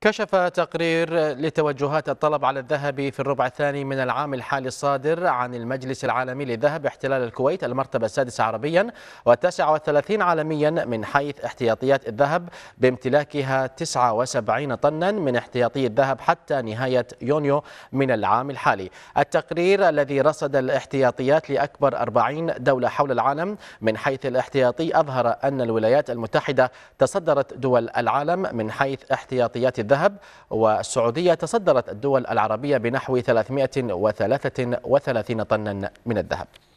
كشف تقرير لتوجهات الطلب على الذهب في الربع الثاني من العام الحالي الصادر عن المجلس العالمي للذهب احتلال الكويت المرتبة السادسة عربيا و والثلاثين عالميا من حيث احتياطيات الذهب بامتلاكها 79 طنا من احتياطي الذهب حتى نهاية يونيو من العام الحالي التقرير الذي رصد الاحتياطيات لأكبر 40 دولة حول العالم من حيث الاحتياطي أظهر أن الولايات المتحدة تصدرت دول العالم من حيث احتياطيات الذهب والسعودية تصدرت الدول العربية بنحو 333 طنا من الذهب